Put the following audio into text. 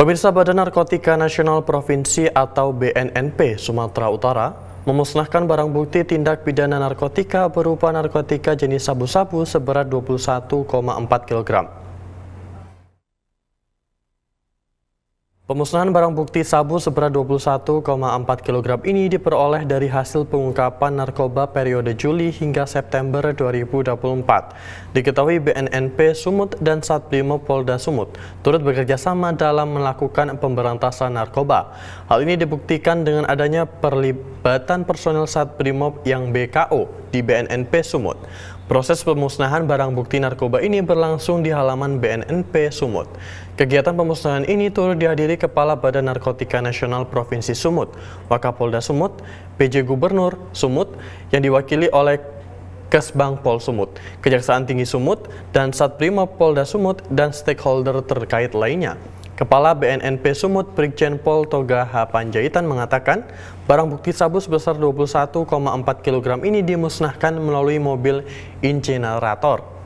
Pemirsa Badan Narkotika Nasional Provinsi atau BNNP Sumatera Utara memusnahkan barang bukti tindak pidana narkotika berupa narkotika jenis sabu-sabu seberat 21,4 kg. Pemusnahan barang bukti sabu seberat 21,4 kg ini diperoleh dari hasil pengungkapan narkoba periode Juli hingga September 2024. Diketahui BNNP Sumut dan Satlimo Polda Sumut turut bekerja sama dalam melakukan pemberantasan narkoba. Hal ini dibuktikan dengan adanya perlibatan Personil personel Brimob yang BKO di BNNP Sumut. Proses pemusnahan barang bukti narkoba ini berlangsung di halaman BNNP Sumut. Kegiatan pemusnahan ini turut dihadiri Kepala Badan Narkotika Nasional Provinsi Sumut, Wakapolda Sumut, PJ Gubernur Sumut, yang diwakili oleh Kesbang Pol Sumut, Kejaksaan Tinggi Sumut, dan Satbrimob Polda Sumut, dan stakeholder terkait lainnya. Kepala BNNP Sumut Brigjen Pol Toga H. Panjaitan mengatakan, barang bukti sabu sebesar 21,4 kg ini dimusnahkan melalui mobil incinerator.